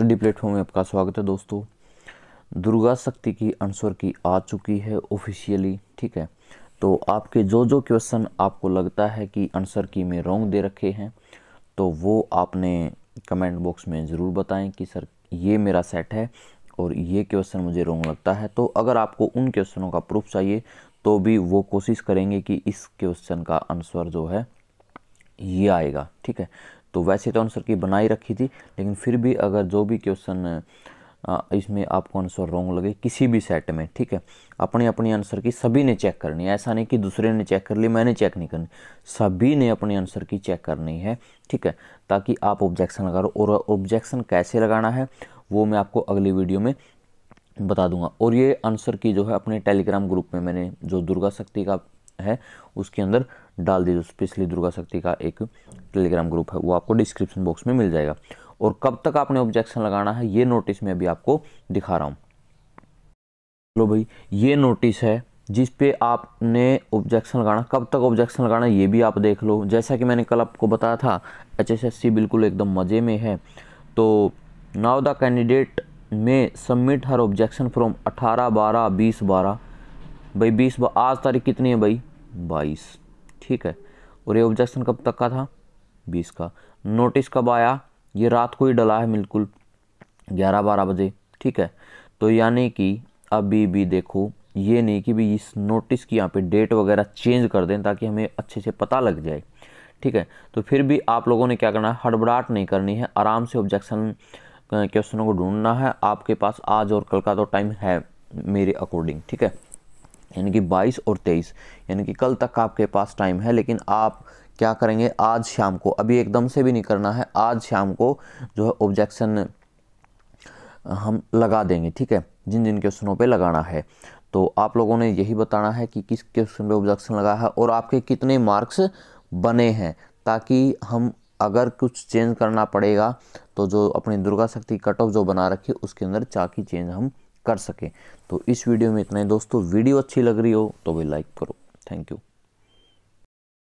study platform में आपका स्वागत है दोस्तों दुर्गा शक्ति की आंसर की आ चुकी है ऑफिशियली ठीक है तो आपके जो जो क्वेश्चन आपको लगता है कि आंसर की में रोंग दे रखे हैं तो वो आपने कमेंट बॉक्स में ज़रूर बताएं कि सर ये मेरा सेट है और ये क्वेश्चन मुझे रोंग लगता है तो अगर आपको उन क्वेश्चनों का प्रूफ चाहिए तो भी वो कोशिश करेंगे कि इस क्वेश्चन का आंसर जो है ये आएगा ठीक है तो वैसे तो आंसर की बनाई रखी थी लेकिन फिर भी अगर जो भी क्वेश्चन इसमें आपको आंसर रॉन्ग लगे किसी भी सेट में ठीक है अपने अपने आंसर की सभी ने चेक करनी है ऐसा नहीं कि दूसरे ने चेक कर लिया मैंने चेक नहीं करनी सभी ने अपने आंसर की चेक करनी है ठीक है ताकि आप ऑब्जेक्शन लगा लो और ऑब्जेक्शन कैसे लगाना है वो मैं आपको अगली वीडियो में बता दूंगा और ये आंसर की जो है अपने टेलीग्राम ग्रुप में मैंने जो दुर्गा शक्ति का है उसके अंदर डाल दीजिए स्पेशली दुर्गा शक्ति का एक टेलीग्राम ग्रुप है वो आपको डिस्क्रिप्शन बॉक्स में मिल जाएगा और कब तक आपने ऑब्जेक्शन लगाना है ये नोटिस मैं अभी आपको दिखा रहा हूँ चलो भाई ये नोटिस है जिस पे आपने ऑब्जेक्शन लगाना कब तक ऑब्जेक्शन लगाना ये भी आप देख लो जैसा कि मैंने कल आपको बताया था एचएसएससी बिल्कुल एकदम मज़े में है तो now the candidate may submit her objection from 18 बारह बीस बारह भाई बीस आज तारीख कितनी है भाई बाईस ठीक है और ये ऑब्जेक्शन कब तक का था बीस का नोटिस कब आया ये रात को ही डला है बिल्कुल ग्यारह बारह बजे ठीक है तो यानी कि अभी भी देखो ये नहीं कि भी इस नोटिस की यहाँ पे डेट वगैरह चेंज कर दें ताकि हमें अच्छे से पता लग जाए ठीक है तो फिर भी आप लोगों ने क्या करना है हड़बड़ाहट नहीं करनी है आराम से ऑब्जेक्शन क्वेश्चनों को ढूंढना है आपके पास आज और कल का तो टाइम है मेरे अकॉर्डिंग ठीक है यानी कि बाईस और तेईस यानी कि कल तक आपके पास टाइम है लेकिन आप क्या करेंगे आज शाम को अभी एकदम से भी नहीं करना है आज शाम को जो है ऑब्जेक्शन हम लगा देंगे ठीक है जिन जिन क्वेश्चनों पे लगाना है तो आप लोगों ने यही बताना है कि किस क्वेश्चन पे ऑब्जेक्शन लगा है और आपके कितने मार्क्स बने हैं ताकि हम अगर कुछ चेंज करना पड़ेगा तो जो अपनी दुर्गा शक्ति कट ऑफ जो बना रखी उसके अंदर चाकी चेंज हम कर सकें तो इस वीडियो में इतना ही दोस्तों वीडियो अच्छी लग रही हो तो वे लाइक करो थैंक यू